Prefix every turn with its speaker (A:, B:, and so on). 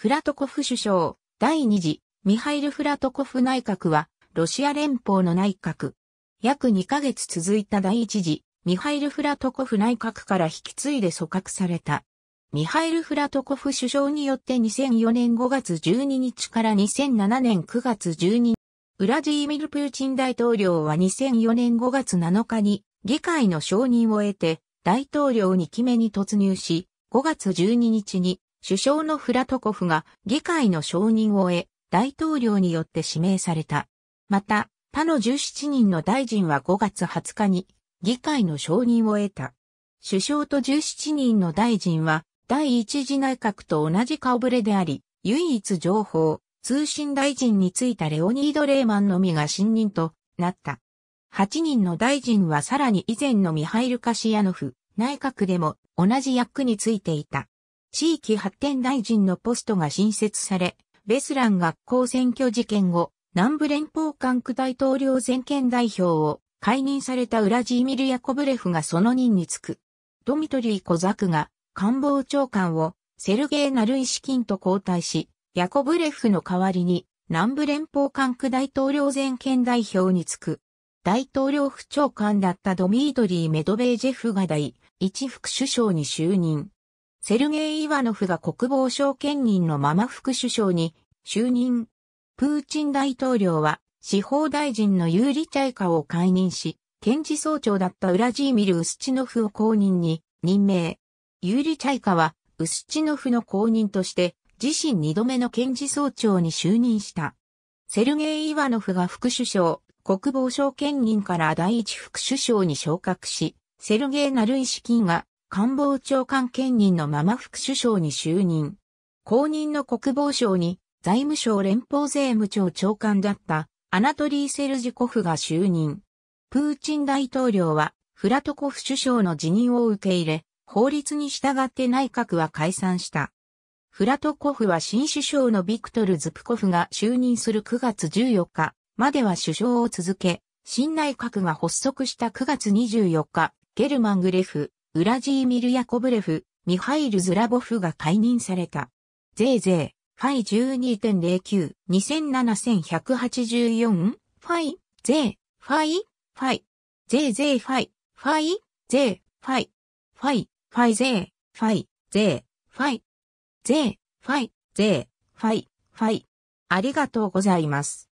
A: フラトコフ首相、第2次、ミハイル・フラトコフ内閣は、ロシア連邦の内閣。約2ヶ月続いた第1次、ミハイル・フラトコフ内閣から引き継いで組閣された。ミハイル・フラトコフ首相によって2004年5月12日から2007年9月12日、ウラジーミル・プーチン大統領は2004年5月7日に議会の承認を得て大統領に決めに突入し、5月12日に首相のフラトコフが議会の承認を得、大統領によって指名された。また、他の17人の大臣は5月20日に議会の承認を得た。首相と17人の大臣は第一次内閣と同じ顔ぶれであり、唯一情報、通信大臣についたレオニード・レーマンのみが信任となった。8人の大臣はさらに以前のミハイル・カシヤノフ内閣でも同じ役についていた。地域発展大臣のポストが新設され、ベスラン学校選挙事件後、南部連邦管区大統領全権代表を解任されたウラジーミル・ヤコブレフがその任につく。ドミトリー・コザクが官房長官をセルゲイ・ナルイシキンと交代し、ヤコブレフの代わりに南部連邦管区大統領全権代表につく。大統領府長官だったドミートリー・メドベージェフが第一副首相に就任。セルゲイ・イワノフが国防省兼任のまま副首相に就任。プーチン大統領は司法大臣のユーリ・チャイカを解任し、検事総長だったウラジーミル・ウスチノフを公認に任命。ユーリ・チャイカはウスチノフの公認として自身二度目の検事総長に就任した。セルゲイ・イワノフが副首相、国防省兼任から第一副首相に昇格し、セルゲイ・ナルイシキンが官房長官兼任のまま副首相に就任。後任の国防省に財務省連邦税務庁長官だったアナトリー・セルジコフが就任。プーチン大統領はフラトコフ首相の辞任を受け入れ、法律に従って内閣は解散した。フラトコフは新首相のビクトル・ズプコフが就任する9月14日までは首相を続け、新内閣が発足した9月24日、ゲルマングレフ、ウラジーミル・ヤコブレフ、ミハイル・ズラボフが解任された。ゼーゼー、ファイ12.09、27184、ファイ、ゼー、ファイ、ファイ、ゼーゼーファイ、ファイ、ゼー、ファイ、ファイ、ファイゼー、ファイ、ゼー、ファイ、ゼー、ファイ、ゼー、ファイ、ファイ。ありがとうございます。